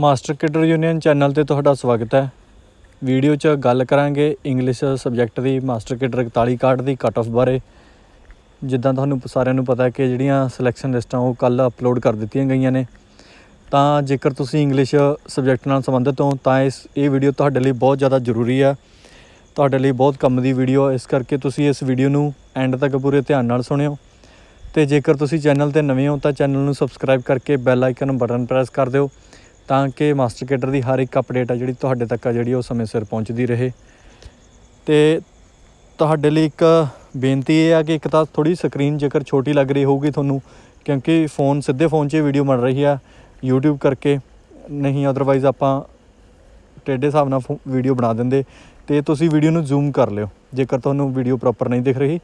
master cadre union channel ਤੇ ਤੁਹਾਡਾ ਸਵਾਗਤ ਹੈ ਵੀਡੀਓ 'ਚ ਗੱਲ ਕਰਾਂਗੇ ਇੰਗਲਿਸ਼ ਸਬਜੈਕਟ ਦੀ ਮਾਸਟਰ ਕਿਡਰ 41 ਕਾਰਡ ਦੀ ਕਟ ਆਫ ਬਾਰੇ ਜਿੱਦਾਂ ਤੁਹਾਨੂੰ ਸਾਰਿਆਂ ਨੂੰ ਪਤਾ ਹੈ ਕਿ ਜਿਹੜੀਆਂ ਸਿਲੈਕਸ਼ਨ ਲਿਸਟਾਂ ਉਹ ਕੱਲ ਅਪਲੋਡ ਕਰ ਦਿੱਤੀਆਂ ਗਈਆਂ ਨੇ ਤਾਂ ਜੇਕਰ ਤੁਸੀਂ ਇੰਗਲਿਸ਼ ਸਬਜੈਕਟ ਨਾਲ ਸੰਬੰਧਿਤ ਹੋ ਤਾਂ ਇਸ ਇਹ ਵੀਡੀਓ ਤੁਹਾਡੇ ਲਈ ਬਹੁਤ ਜ਼ਿਆਦਾ ਜ਼ਰੂਰੀ ਹੈ ਤੁਹਾਡੇ ਲਈ ਬਹੁਤ ਕੰਮ ਦੀ ਵੀਡੀਓ ਇਸ ਕਰਕੇ ਤੁਸੀਂ ਇਸ ਵੀਡੀਓ ਨੂੰ ਐਂਡ ਤੱਕ ਪੂਰੇ ਧਿਆਨ ਨਾਲ ਸੁਣਿਓ ਤੇ ਜੇਕਰ ਤੁਸੀਂ ਚੈਨਲ ਤੇ ਨਵੇਂ ਹੋ ਤਾਂ ਚੈਨਲ ਨੂੰ ਸਬਸਕ੍ਰਾਈਬ ਕਰਕੇ ਬੈਲ ਆਈਕਨ ਬਟਨ ਪ੍ਰੈਸ ਕਰ ਦਿਓ ਤਾਂ ਕਿ ਮਾਸਟਰ ਕੇਡਰ ਦੀ ਹਰ ਇੱਕ ਅਪਡੇਟ ਆ ਜਿਹੜੀ ਤੁਹਾਡੇ ਤੱਕ ਆ ਜਿਹੜੀ ਉਹ ਸਮੇਂ ਸਿਰ ਪਹੁੰਚਦੀ ਰਹੇ ਤੇ ਤੁਹਾਡੇ ਲਈ ਇੱਕ ਬੇਨਤੀ ਇਹ ਆ ਕਿ ਇੱਕ ਤਾਂ ਥੋੜੀ ਸਕਰੀਨ ਜੇਕਰ ਛੋਟੀ ਲੱਗ ਰਹੀ ਹੋਊਗੀ ਤੁਹਾਨੂੰ ਕਿਉਂਕਿ ਫੋਨ ਸਿੱਧੇ ਫੋਨ 'ਚ ਵੀਡੀਓ ਬਣ ਰਹੀ ਆ YouTube ਕਰਕੇ ਨਹੀਂ ਆਦਰਵਾਇਜ਼ ਆਪਾਂ ਟੇਡੇ ਹਿਸਾਬ ਨਾਲ ਵੀਡੀਓ ਬਣਾ ਦਿੰਦੇ ਤੇ ਤੁਸੀਂ ਵੀਡੀਓ ਨੂੰ ਜ਼ੂਮ ਕਰ ਲਿਓ ਜੇਕਰ ਤੁਹਾਨੂੰ ਵੀਡੀਓ ਪ੍ਰੋਪਰ ਨਹੀਂ ਦਿਖ ਰਹੀ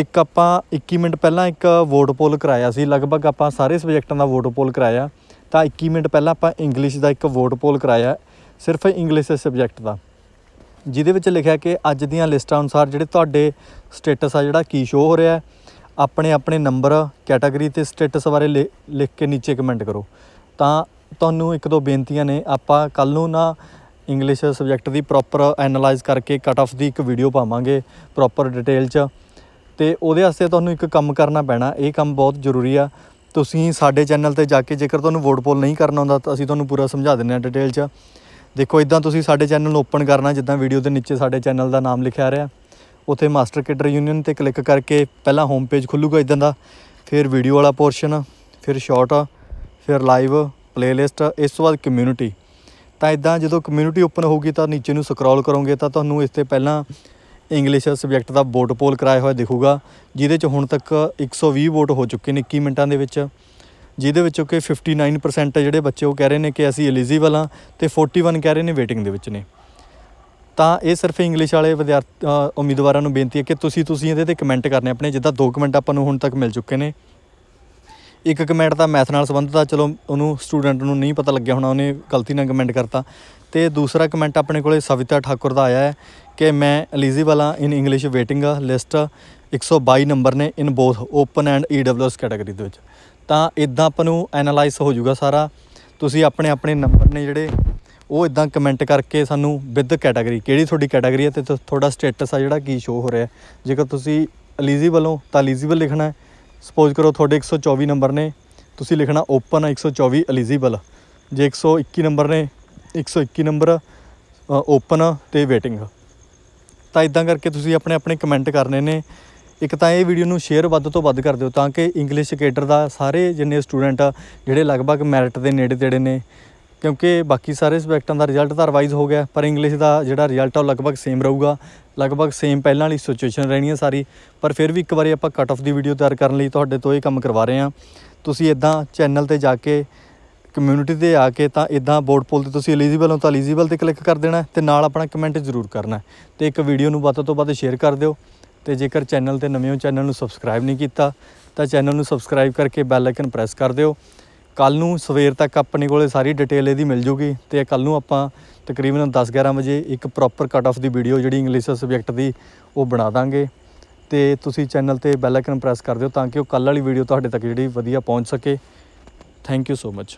ਇੱਕ ਆਪਾਂ 21 ਮਿੰਟ ਪਹਿਲਾਂ ਇੱਕ ਵੋਟ ਪੋਲ ਕਰਾਇਆ ਸੀ ਲਗਭਗ ਆਪਾਂ ਸਾਰੇ ਸਬਜੈਕਟਾਂ ਦਾ ਵੋਟ ਪੋਲ ਕਰਾਇਆ ਤਾਂ 21 ਮਿੰਟ ਪਹਿਲਾਂ ਆਪਾਂ ਇੰਗਲਿਸ਼ ਦਾ ਇੱਕ ਵੋਟ ਪੋਲ ਕਰਾਇਆ ਸਿਰਫ ਇੰਗਲਿਸ਼ ਸਬਜੈਕਟ ਦਾ ਜਿਹਦੇ ਵਿੱਚ ਲਿਖਿਆ ਕਿ ਅੱਜ ਦੀਆਂ ਲਿਸਟਾਂ ਅਨੁਸਾਰ ਜਿਹੜੇ ਤੁਹਾਡੇ ਸਟੇਟਸ ਆ ਜਿਹੜਾ ਕੀ ਸ਼ੋ ਹੋ ਰਿਹਾ ਆਪਣੇ ਆਪਣੇ ਨੰਬਰ ਕੈਟਾਗਰੀ ਤੇ ਸਟੇਟਸ ਬਾਰੇ ਲਿਖ ਕੇ ਨੀਚੇ ਕਮੈਂਟ ਕਰੋ ਤਾਂ ਤੁਹਾਨੂੰ ਇੱਕ ਦੋ ਬੇਨਤੀਆਂ ਨੇ ਆਪਾਂ ਕੱਲ ਨੂੰ ਨਾ ਇੰਗਲਿਸ਼ ਸਬਜੈਕਟ ਦੀ ਪ੍ਰੋਪਰ ਐਨਲਾਈਜ਼ ਕਰਕੇ ਕਟ ਆਫ ਦੀ ਇੱਕ ਵੀਡੀਓ ਪਾਵਾਂਗੇ ਪ੍ਰੋਪਰ ਡਿਟੇਲ 'ਚ ਤੇ ਉਹਦੇ ਵਾਸਤੇ ਤੁਹਾਨੂੰ ਇੱਕ ਕੰਮ ਕਰਨਾ ਪੈਣਾ ਇਹ ਕੰਮ ਬਹੁਤ ਜ਼ਰੂਰੀ ਆ ਤੁਸੀਂ ਸਾਡੇ ਚੈਨਲ ਤੇ ਜਾ ਕੇ ਜੇਕਰ ਤੁਹਾਨੂੰ ਵੋਟ ਪੋਲ ਨਹੀਂ ਕਰਨਾ ਹੁੰਦਾ ਤਾਂ ਅਸੀਂ ਤੁਹਾਨੂੰ ਪੂਰਾ ਸਮਝਾ ਦਿੰਨੇ ਆ ਡਿਟੇਲ 'ਚ ਦੇਖੋ ਇਦਾਂ ਤੁਸੀਂ ਸਾਡੇ ਚੈਨਲ ਨੂੰ ਓਪਨ ਕਰਨਾ ਜਿੱਦਾਂ ਵੀਡੀਓ ਦੇ ਨੀਚੇ ਸਾਡੇ ਚੈਨਲ ਦਾ ਨਾਮ ਲਿਖਿਆ ਰਿਹਾ ਉੱਥੇ ਮਾਸਟਰ ਕਿਡਰ ਯੂਨੀਅਨ ਤੇ ਕਲਿੱਕ ਕਰਕੇ ਪਹਿਲਾਂ ਹੋਮ ਪੇਜ ਖੁੱਲੂਗਾ ਇਦਾਂ ਦਾ ਫਿਰ ਵੀਡੀਓ ਵਾਲਾ ਪੋਰਸ਼ਨ ਫਿਰ ਸ਼ਾਰਟ ਫਿਰ ਲਾਈਵ ਪਲੇਲਿਸਟ ਇਸ ਤੋਂ ਬਾਅਦ ਕਮਿਊਨਿਟੀ ਤਾਂ ਇਦਾਂ ਜਦੋਂ ਕਮਿਊਨਿਟੀ ਓਪਨ ਹੋਊਗੀ ਤਾਂ ਨੀਚੇ ਨੂੰ ਸਕਰੋਲ ਕਰੋਗੇ ਤਾਂ ਤੁਹਾਨੂੰ ਇਸ ਤੇ ਪਹਿਲਾਂ ਇੰਗਲਿਸ਼ ਸਬਜੈਕਟ ਦਾ ਵੋਟ ਪੋਲ ਕਰਾਇਆ ਹੋਇਆ ਦਿਖੂਗਾ ਜਿਹਦੇ ਚ ਹੁਣ ਤੱਕ 120 ਵੋਟ ਹੋ ਚੁੱਕੇ ਨੇ 21 ਮਿੰਟਾਂ ਦੇ ਵਿੱਚ ਜਿਹਦੇ ਵਿੱਚੋਂ ਕਿ 59% ਜਿਹੜੇ ਬੱਚੇ ਉਹ ਕਹਿ ਰਹੇ ਨੇ ਕਿ ਅਸੀਂ ਐਲੀਜੀਬਲ ਆ ਤੇ 41 ਕਹਿ ਰਹੇ ਨੇ ਵੇਟਿੰਗ ਦੇ ਵਿੱਚ ਨੇ ਤਾਂ ਇਹ ਸਿਰਫ ਇੰਗਲਿਸ਼ ਵਾਲੇ ਵਿਦਿਆਰਥੀ ਉਮੀਦਵਾਰਾਂ ਨੂੰ ਬੇਨਤੀ ਹੈ ਕਿ ਤੁਸੀਂ ਤੁਸੀਂ ਇਹਦੇ ਤੇ ਕਮੈਂਟ ਕਰਨੇ ਆਪਣੇ ਜਿੱਦਾਂ ਦੋ ਕਮੈਂਟ ਆਪਾਂ ਨੂੰ ਹੁਣ ਤੱਕ ਮਿਲ ਚੁੱਕੇ ਨੇ ਇੱਕ ਕਮੈਂਟ ਤਾਂ ਮੈਥ ਨਾਲ ਸੰਬੰਧਿਤ ਆ ਚਲੋ ਉਹਨੂੰ ਸਟੂਡੈਂਟ ਨੂੰ ਨਹੀਂ ਪਤਾ ਲੱਗਿਆ ਹੋਣਾ ਉਹਨੇ ਗਲਤੀ ਨਾਲ ਕਮੈਂਟ ਕਰਤਾ ਤੇ ਦੂਸਰਾ ਕਮੈਂਟ ਆਪਣੇ ਕੋਲੇ ਸਵਿਤਾ ਠਾਕੁਰ ਦਾ ਆਇਆ ਹੈ ਕਿ ਮੈਂ ਐਲੀਜੀਬਲ ਆ ਇਨ ਇੰਗਲਿਸ਼ ਵੇਟਿੰਗ ਆ ਲਿਸਟ 122 ਨੰਬਰ ਨੇ in both open and EWS category ਦੇ ਵਿੱਚ ਤਾਂ ਇਦਾਂ ਆਪਾਂ ਨੂੰ ਐਨਾਲਾਈਜ਼ ਹੋ ਜਾਊਗਾ ਸਾਰਾ ਤੁਸੀਂ ਆਪਣੇ ਆਪਣੇ ਨੰਬਰ ਨੇ ਜਿਹੜੇ ਉਹ ਇਦਾਂ ਕਮੈਂਟ ਕਰਕੇ ਸਾਨੂੰ ਵਿਦ ਕੈਟਾਗਰੀ ਕਿਹੜੀ ਤੁਹਾਡੀ ਕੈਟਾਗਰੀ ਹੈ ਤੇ ਤੁਹਾਡਾ ਸਟੇਟਸ ਆ ਜਿਹੜਾ ਕੀ ਸ਼ੋ ਹੋ ਰਿਹਾ ਜੇਕਰ ਤੁਸੀਂ ਐਲੀਜੀਬਲ ਹੋ ਤਾਂ ਐਲੀਜੀਬਲ ਲਿਖਣਾ ਹੈ ਸਪੋਜ਼ ਕਰੋ ਤੁਹਾਡੇ 124 ਨੰਬਰ ਨੇ ਤੁਸੀਂ ਲਿਖਣਾ ਓਪਨ 124 ਐਲੀਜੀਬਲ ਜੇ 121 ਨੰਬਰ ਨੇ 121 ਨੰਬਰ ਓਪਨ ਤੇ ਵੇਟਿੰਗ ਤਾਂ ਇਦਾਂ ਕਰਕੇ ਤੁਸੀਂ ਆਪਣੇ ਆਪਣੇ ਕਮੈਂਟ ਕਰਨੇ ਨੇ ਇੱਕ ਤਾਂ ਇਹ ਵੀਡੀਓ ਨੂੰ ਸ਼ੇਅਰ ਵੱਧ ਤੋਂ ਵੱਧ ਕਰ ਦਿਓ ਤਾਂ ਕਿ ਇੰਗਲਿਸ਼ ਕੈਡਰ ਦਾ ਸਾਰੇ ਜਿੰਨੇ ਸਟੂਡੈਂਟ ਆ ਜਿਹੜੇ ਲਗਭਗ ਮੈਰਿਟ ਦੇ ਨੇੜੇ ਤੇੜੇ ਨੇ ਕਿਉਂਕਿ ਬਾਕੀ ਸਾਰੇ ਸਬਜੈਕਟਾਂ ਦਾ ਰਿਜ਼ਲਟ ਤਾਂ ਰਿਵਾਈਜ਼ ਹੋ ਗਿਆ ਪਰ ਇੰਗਲਿਸ਼ ਦਾ ਜਿਹੜਾ ਰਿਜ਼ਲਟ ਆ ਉਹ ਲਗਭਗ ਸੇਮ ਰਹੂਗਾ ਲਗਭਗ ਸੇਮ ਪਹਿਲਾਂ ਵਾਲੀ ਸਿਚੁਏਸ਼ਨ ਰਹਿਣੀ ਹੈ ਸਾਰੀ ਪਰ ਫਿਰ ਵੀ ਇੱਕ ਵਾਰੀ ਆਪਾਂ ਕੱਟ ਆਫ ਦੀ ਵੀਡੀਓ ਤਿਆਰ ਕਰਨ ਲਈ ਤੁਹਾਡੇ ਤੋਂ ਇਹ ਕੰਮ ਕਰਵਾ ਰਹੇ ਹਾਂ ਤੁਸੀਂ ਇਦਾਂ ਚੈਨਲ ਤੇ ਜਾ ਕੇ ਕਮਿਊਨਿਟੀ ਤੇ ਆ ਕੇ ਤਾਂ ਇਦਾਂ ਬੋਰਡ ਪੋਲ ਤੇ ਤੁਸੀਂ ਐਲੀਜੀਬਲ ਹੋ ਤਾਂ ਐਲੀਜੀਬਲ ਤੇ ਕਲਿੱਕ ਕਰ ਦੇਣਾ ਤੇ ਨਾਲ ਆਪਣਾ ਕਮੈਂਟ ਜ਼ਰੂਰ ਕਰਨਾ ਤੇ ਇੱਕ ਵੀਡੀਓ ਨੂੰ ਵੱਧ ਤੋਂ ਵੱਧ ਸ਼ੇਅਰ ਕਰ ਦਿਓ ਤੇ ਜੇਕਰ ਚੈਨਲ ਤੇ ਨਵੇਂ ਹੋ ਚੈਨਲ ਨੂੰ ਸਬਸਕ੍ਰਾਈਬ ਨਹੀਂ ਕੀਤਾ ਤਾਂ ਚੈਨਲ ਨੂੰ ਸਬਸਕ੍ਰਾਈਬ ਕਰਕੇ ਬੈਲ ਆਈਕਨ ਪ੍ਰੈਸ ਕਰ ਦਿਓ ਕੱਲ ਨੂੰ ਸਵੇਰ ਤੱਕ ਆਪਣੇ ਕੋਲੇ ਸਾਰੀ ਡਿਟੇਲ ਇਹਦੀ ਮਿਲ ਜੂਗੀ ਤੇ ਕੱਲ ਨੂੰ ਆਪਾਂ ਤਕਰੀਬਨ 10-11 ਵਜੇ ਇੱਕ ਪ੍ਰੋਪਰ ਕੱਟ ਆਫ ਦੀ ਵੀਡੀਓ ਜਿਹੜੀ ਇੰਗਲਿਸ਼ ਸਬਜੈਕਟ ਦੀ ਉਹ ਬਣਾ ਦਾਂਗੇ ਤੇ ਤੁਸੀਂ ਚੈਨਲ ਤੇ ਬੈਲ ਆਈਕਨ ਪ੍ਰੈਸ ਕਰ ਦਿਓ ਤਾਂ ਕਿ ਉਹ ਕੱਲ ਵਾਲੀ ਵੀਡੀਓ ਤੁਹਾਡੇ ਤੱਕ ਜਿਹੜੀ ਵਧੀਆ ਪਹੁੰਚ ਸਕੇ ਥੈਂਕ ਯੂ ਸੋ ਮੱਚ